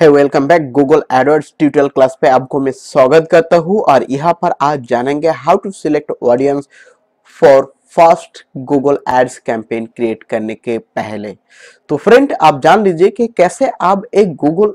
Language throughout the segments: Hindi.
है welcome back Google AdWords tutorial class पे आपको मैं स्वागत करता हूँ और यहाँ पर आज जानेंगे how to select audience for first Google Ads campaign create करने के पहले तो फ्रेंड आप जान लीजिए कि कैसे आप एक गूगल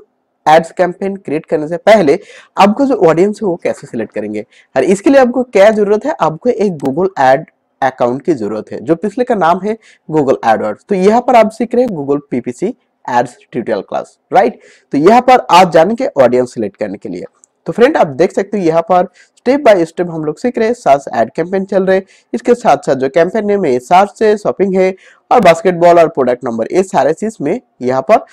एड्स कैंपेन क्रिएट करने से पहले आपको जो ऑडियंस है वो कैसे सिलेक्ट करेंगे और इसके लिए आपको क्या जरूरत है आपको एक गूगल एड अकाउंट की जरूरत है जो पिछले का नाम है गूगल एडवर्ड्स तो यहाँ पर आप सीख रहे हैं Google PPC ads tutorial class right तो यहाँ पर आप जानेंगे ऑडियंस सिलेक्ट करने के लिए तो फ्रेंड आप देख सकते हो यहाँ पर स्टेप बाय स्टेप हम लोग सीख रहे हैं साथ एड कैंपेन चल रहे हैं इसके साथ साथ जो कैंपेन नेम है सार्स है शॉपिंग है और बास्केटबॉल और प्रोडक्ट नंबर ये सारे चीज में यहाँ पर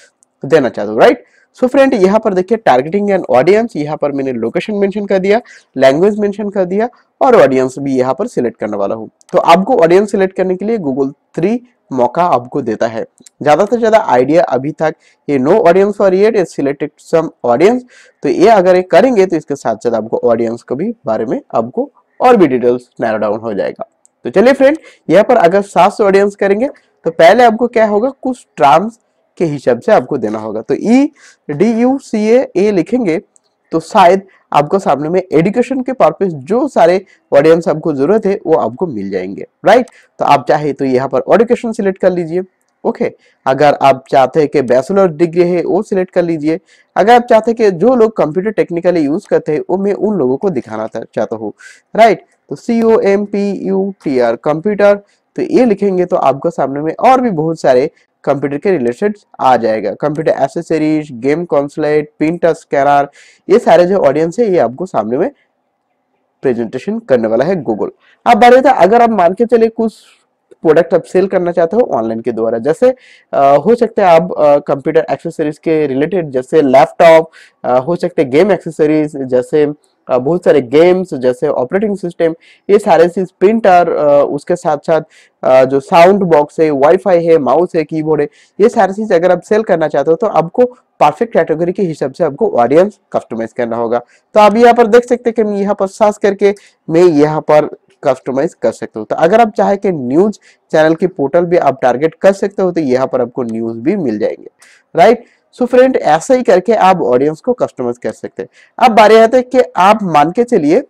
देना चाहता हूँ राइट सो फ्रेंड यहाँ पर देखिए टारगेटिंग एंड ऑडियंस यहाँ पर मैंने लोकेशन मेंशन कर दिया लैंग्वेज मेंशन कर दिया और ऑडियंस भी यहाँ पर सिलेक्ट करने वाला हूँ तो आपको ऑडियंस सिलेक्ट करने के लिए गूगल थ्री मौका आपको देता है ज़्यादा से ज़्यादा आइडिया अभी तक ये नो ऑडियंस ओरिएट सिलेक्टेड सम ऑडियंस तो ये अगर ये करेंगे तो इसके साथ साथ आपको ऑडियंस को भी बारे में आपको और भी डिटेल्स नैरो डाउन हो जाएगा तो चलिए फ्रेंड यहाँ पर अगर सात सौ ऑडियंस करेंगे तो पहले आपको क्या होगा कुछ टर्म्स के हिसाब से आपको देना होगा तो ई डी यू सी ए लिखेंगे तो शायद आपको सामने में एडुकेशन के पर्पज जो सारे ऑडियंस आपको जरूरत है वो आपको मिल जाएंगे राइट तो आप चाहे तो यहाँ पर एडुकेशन सिलेक्ट कर लीजिए ओके okay. अगर आप चाहते हैं कि बैचलर डिग्री है वो सिलेक्ट कर लीजिए अगर आप चाहते हैं कि जो लोग कंप्यूटर टेक्निकली यूज करते हैं वो मैं उन लोगों को दिखाना चाहता हूँ राइट तो C O M P U T R computer तो ये लिखेंगे तो आपको सामने में और भी बहुत सारे कंप्यूटर के रिलेटेड आ जाएगा computer accessories game console pin touch scanner ये सारे जो ऑडियंस है ये आपको सामने में प्रेजेंटेशन करने वाला है गूगल आप बात अगर आप मान के चले कुछ प्रोडक्ट आप सेल करना चाहते हो ऑनलाइन के द्वारा जैसे आ, हो सकते हैं आप कंप्यूटर एक्सेसरीज के रिलेटेड जैसे लैपटॉप हो सकते हैं गेम एक्सेसरीज जैसे बहुत सारे गेम्स जैसे ऑपरेटिंग सिस्टम ये सारे चीज प्रिंटर उसके साथ साथ जो साउंड बॉक्स है वाईफाई है माउस है कीबोर्ड है ये सारे चीज अगर आप सेल करना चाहते हो तो आपको परफेक्ट कैटेगरी के हिसाब से आपको ऑडियंस कस्टमाइज करना होगा तो आप यहाँ पर देख सकते हैं कि यहाँ पर सास करके मैं यहाँ पर कस्टमाइज कर सकते हो तो अगर आप चाहे कि न्यूज चैनल की पोर्टल भी आप टारगेट कर सकते हो तो यहाँ पर आपको न्यूज भी मिल जाएंगे राइट right? सो फ्रेंड ऐसा ही करके आप ऑडियंस को कस्टमाइज कर सकते हैं अब बारे आते हैं कि आप मान के चलिए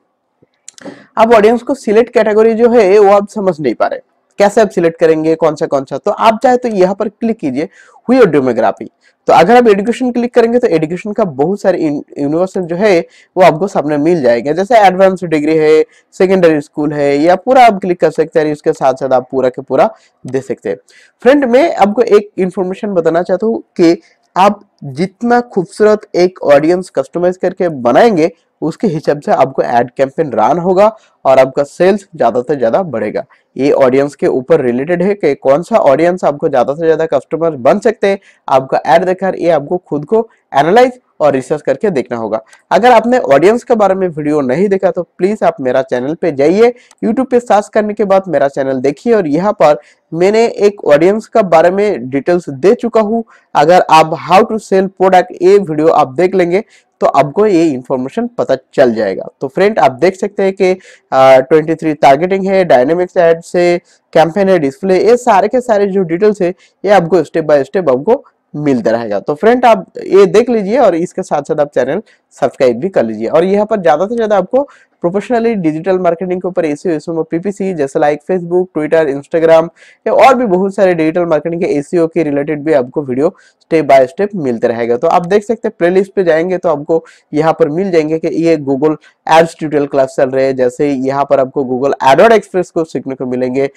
आप ऑडियंस को सिलेक्ट कैटेगरी जो है वो आप समझ नहीं पा रहे कैसे आप सिलेक्ट करेंगे कौन सा कौन सा तो आप चाहे तो यहाँ पर क्लिक कीजिए हुई और डेमोग्राफी तो अगर आप एडुकेशन क्लिक करेंगे तो एडुकेशन का बहुत सारे यूनिवर्सल जो है वो आपको सामने मिल जाएगा जैसे एडवांस डिग्री है सेकेंडरी स्कूल है या पूरा आप क्लिक कर सकते हैं उसके साथ साथ आप पूरा के पूरा दे सकते हैं फ्रेंड मैं आपको एक इन्फॉर्मेशन बताना चाहता हूँ कि आप जितना खूबसूरत एक ऑडियंस कस्टमाइज करके बनाएंगे उसके हिसाब से आपको एड कैंपेन रन होगा और आपका सेल्स ज्यादा से ज्यादा बढ़ेगा ये ऑडियंस के ऊपर रिलेटेड है कि कौन सा ऑडियंस आपको ज्यादा से ज्यादा कस्टमर बन सकते हैं आपका एड देखकर ये आपको खुद को एनालाइज और रिसर्च करके देखना होगा अगर आपने ऑडियंस के बारे में वीडियो नहीं देखा तो प्लीज आप मेरा चैनल पे जाइए यूट्यूब पे सर्च करने के बाद मेरा चैनल देखिए और यहाँ पर मैंने एक ऑडियंस का बारे में डिटेल्स दे चुका हूँ अगर आप हाउ टू सेल प्रोडक्ट ये वीडियो आप देख लेंगे तो आपको ये इन्फॉर्मेशन पता चल जाएगा तो फ्रेंड आप देख सकते हैं कि ट्वेंटी थ्री टारगेटिंग है डायनेमिक्स एड से कैंपेन है डिस्प्ले ये सारे के सारे जो डिटेल्स है ये आपको स्टेप बाय स्टेप आपको मिलता रहेगा तो फ्रेंड आप ये देख लीजिए और इसके साथ साथ आप चैनल सब्सक्राइब भी कर लीजिए और यहाँ पर ज़्यादा से ज़्यादा आपको प्रोफेशनली डिजिटल मार्केटिंग के ऊपर एसीओ एसएमओ पीपीसी जैसे लाइक फेसबुक ट्विटर इंस्टाग्राम या और भी बहुत सारे डिजिटल मार्केटिंग के एसीओ के रिलेटेड भी आपको वीडियो स्टेप बाय स्टेप मिलते रहेगा तो आप देख सकते हैं प्लेलिस्ट पे जाएंगे तो आपको यहाँ पर मिल जाएंगे कि ये गूगल एड्स ट्यूटोरियल क्लास चल रहे हैं जैसे यहाँ पर आपको गूगल एडवर्ड एक्सप्रेस को सीखने को मिलेंगे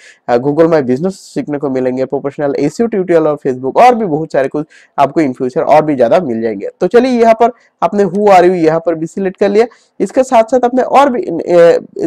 गूगल माई बिजनेस सीखने को मिलेंगे प्रोफेशनल एसीओ ट्यूटोरियल और फेसबुक और भी बहुत सारे कुछ आपको इन फ्यूचर और भी ज्यादा मिल जाएंगे तो चलिए यहाँ पर आपने हु आर रही हूँ यहाँ पर भी सिलेक्ट कर लिया इसके साथ साथ अपने और भी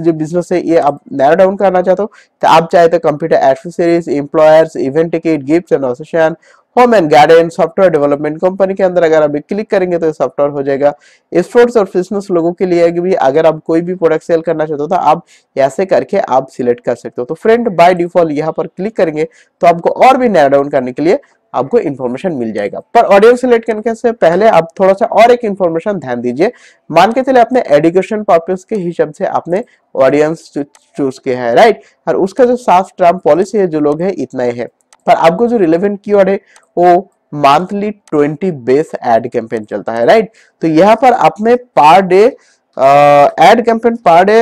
जो बिजनेस है ये आप नैरो डाउन करना चाहते हो तो आप चाहे तो computer accessories employers event ticket gift and association home and garden software development company के अंदर अगर आप क्लिक करेंगे तो सॉफ्टवेयर हो जाएगा स्पोर्ट्स और फिजनेस लोगों के लिए भी अगर आप कोई भी प्रोडक्ट सेल करना चाहते हो तो आप ऐसे करके आप सिलेक्ट कर सकते हो तो फ्रेंड बाय डिफॉल्ट यहाँ पर क्लिक करेंगे तो आपको और भी नैरो डाउन करने के लिए आपको इन्फॉर्मेशन मिल जाएगा पर ऑडियो सिलेक्ट करने से पहले आप थोड़ा सा और एक इन्फॉर्मेशन ध्यान दीजिए मान के चले अपने एडुकेशन पर्पज के हिसाब से आपने ऑडियंस चूज किया है राइट और उसका जो साफ ट्राम पॉलिसी है जो लोग है इतना ही है पर आपको जो रिलेवेंट की है वो monthly twenty base ad campaign चलता है राइट तो यहाँ पर आपने per day ad campaign per day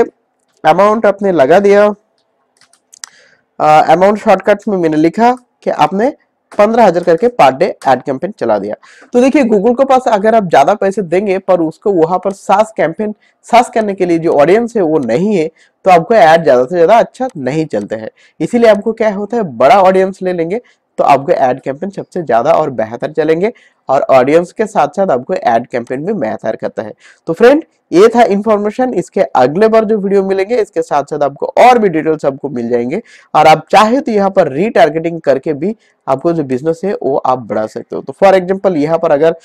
amount आपने लगा दिया अमाउंट शॉर्टकट में मैंने लिखा कि आपने पंद्रह हजार करके पर डे एड कैंपेन चला दिया तो देखिए गूगल के पास अगर आप ज्यादा पैसे देंगे पर उसको वहां पर सास कैंपेन सास करने के लिए जो ऑडियंस है वो नहीं है तो आपको एड ज्यादा से ज्यादा अच्छा नहीं चलते हैं इसीलिए आपको क्या होता है बड़ा ऑडियंस ले लेंगे तो आपको एड कैंपेन सबसे ज़्यादा और बेहतर चलेंगे और ऑडियंस के साथ साथ आपको एड कैंपेन भी बेहतर करता है तो फ्रेंड ये था इन्फॉर्मेशन इसके अगले बार जो वीडियो मिलेंगे इसके साथ साथ आपको और भी डिटेल्स आपको मिल जाएंगे और आप चाहे तो यहाँ पर रीटारगेटिंग करके भी आपको जो बिजनेस है वो आप बढ़ा सकते हो तो फॉर एग्जाम्पल यहाँ पर अगर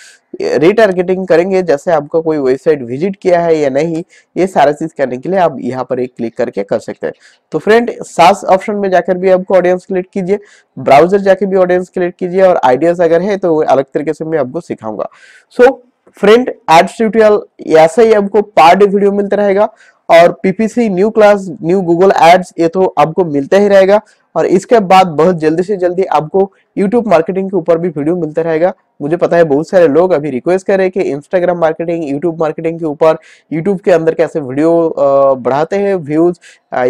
रिटारगेटिंग करेंगे जैसे आपको कोई वेबसाइट विजिट किया है या नहीं ये सारा चीज करने के लिए आप यहाँ पर एक क्लिक करके कर सकते हैं तो फ्रेंड सास ऑप्शन में जाकर भी आपको ऑडियंस क्लिक कीजिए ब्राउजर जाके भी ऑडियंस क्लिक कीजिए और आइडियाज अगर है तो अलग तरीके से मैं आपको सिखाऊंगा सो फ्रेंड एड्स ट्यूटोरियल ऐसा ही आपको पार्ट वीडियो मिलता रहेगा और PPC new class new Google Ads ये तो आपको मिलता ही रहेगा और इसके बाद बहुत जल्दी से जल्दी आपको यूट्यूब मार्केटिंग के ऊपर भी वीडियो मिलता रहेगा मुझे पता है बहुत सारे लोग अभी रिक्वेस्ट कर रहे हैं कि इंस्टाग्राम मार्केटिंग यूट्यूब मार्केटिंग के ऊपर यूट्यूब के अंदर कैसे वीडियो बढ़ाते हैं व्यूज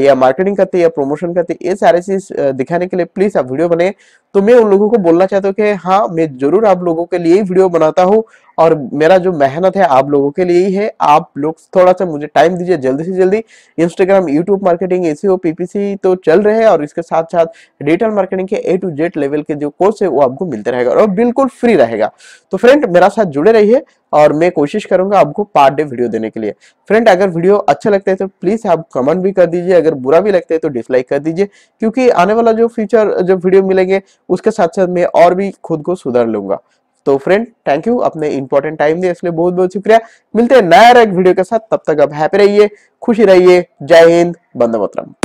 या मार्केटिंग करते हैं या प्रमोशन करते हैं ये सारे चीज दिखाने के लिए प्लीज आप वीडियो बने तो मैं उन लोगों को बोलना चाहता हूँ कि हाँ मैं जरूर आप लोगों के लिए ही वीडियो बनाता हूँ और मेरा जो मेहनत है आप लोगों के लिए ही है आप लोग थोड़ा सा मुझे टाइम दीजिए जल्दी से से जल्दी Instagram YouTube marketing SEO PPC तो चल रहे हैं और इसके साथ साथ डिजिटल मार्केटिंग के ए टू जेड लेवल के जो कोर्स है वो आपको मिलते रहेगा और बिल्कुल फ्री रहेगा तो फ्रेंड मेरा साथ जुड़े रहिए और मैं कोशिश करूंगा आपको पार्ट डे वीडियो देने के लिए फ्रेंड अगर वीडियो अच्छा लगता है तो प्लीज आप कमेंट भी कर दीजिए अगर बुरा भी लगता है तो डिसलाइक कर दीजिए क्योंकि आने वाला जो फ्यूचर जो वीडियो मिलेंगे उसके साथ साथ मैं और भी खुद को सुधार लूंगा तो फ्रेंड थैंक यू अपने इंपॉर्टेंट टाइम दिया इसलिए बहुत बहुत शुक्रिया मिलते हैं नया एक वीडियो के साथ तब तक आप हैप्पी रहिए खुशी रहिए जय हिंद बंदे